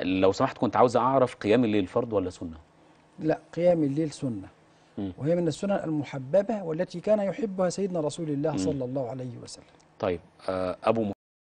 لو سمحت كنت عاوز اعرف قيام الليل فرض ولا سنه لا قيام الليل سنه وهي من السنن المحببه والتي كان يحبها سيدنا رسول الله صلى الله عليه وسلم طيب آه، ابو